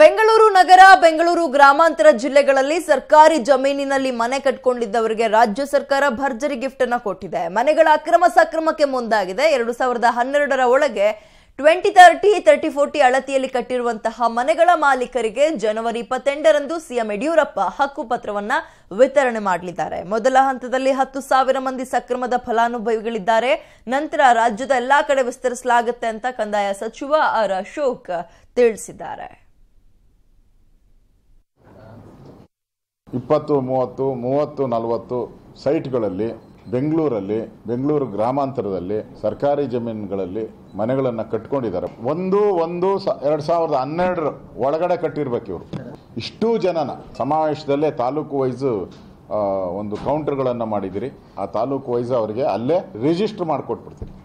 ಬೆಂಗಳೂರು ನಗರ ಬೆಂಗಳೂರು ಗ್ರಾಮಾಂತರ ಜಿಲ್ಲೆಗಳಲ್ಲಿ ಸರ್ಕಾರಿ ಜಮೀನಿನಲ್ಲಿ ಮನೆ ಕಟ್ಕೊಂಡಿದ್ದವರಿಗೆ ರಾಜ್ಯ ಸರ್ಕಾರ ಭರ್ಜರಿ ಗಿಫ್ಟ್ ಅನ್ನ ಕೊಟ್ಟಿದೆ ಮನೆಗಳ ಅಕ್ರಮ ಸಕ್ರಮಕ್ಕೆ ಮುಂದಾಗಿದೆ ಎರಡು ಸಾವಿರದ ಹನ್ನೆರಡರ ಒಳಗೆ ಟ್ವೆಂಟಿ ತರ್ಟಿ ತರ್ಟಿ ಫೋರ್ಟಿ ಅಳತಿಯಲ್ಲಿ ಕಟ್ಟಿರುವಂತಹ ಮನೆಗಳ ಮಾಲೀಕರಿಗೆ ಜನವರಿ ಇಪ್ಪತ್ತೆಂಟರಂದು ಸಿಎಂ ಯಡಿಯೂರಪ್ಪ ಹಕ್ಕುಪತ್ರವನ್ನ ವಿತರಣೆ ಮಾಡಲಿದ್ದಾರೆ ಮೊದಲ ಹಂತದಲ್ಲಿ ಹತ್ತು ಸಾವಿರ ಮಂದಿ ಸಕ್ರಮದ ಫಲಾನುಭವಿಗಳಿದ್ದಾರೆ ನಂತರ ರಾಜ್ಯದ ಎಲ್ಲಾ ಕಡೆ ವಿಸ್ತರಿಸಲಾಗುತ್ತೆ ಅಂತ ಕಂದಾಯ ಸಚಿವ ಆರ್ ಅಶೋಕ್ ತಿಳಿಸಿದ್ದಾರೆ ಇಪ್ಪತ್ತು ಮೂವತ್ತು ಮೂವತ್ತು ನಲವತ್ತು ಸೈಟ್ಗಳಲ್ಲಿ ಬೆಂಗಳೂರಲ್ಲಿ ಬೆಂಗಳೂರು ಗ್ರಾಮಾಂತರದಲ್ಲಿ ಸರ್ಕಾರಿ ಜಮೀನುಗಳಲ್ಲಿ ಮನೆಗಳನ್ನು ಕಟ್ಕೊಂಡಿದ್ದಾರೆ ಒಂದು ಒಂದು ಸ ಎರಡು ಸಾವಿರದ ಹನ್ನೆರಡರ ಒಳಗಡೆ ಕಟ್ಟಿರ್ಬೇಕು ಇವರು ಇಷ್ಟು ಜನನ ಸಮಾವೇಶದಲ್ಲೇ ತಾಲೂಕು ವೈಸು ಒಂದು ಕೌಂಟರ್ಗಳನ್ನು ಮಾಡಿದಿರಿ ಆ ತಾಲೂಕು ವೈಸ್ ಅವರಿಗೆ ಅಲ್ಲೇ ರಿಜಿಸ್ಟರ್ ಮಾಡಿಕೊಟ್ಬಿಡ್ತೀನಿ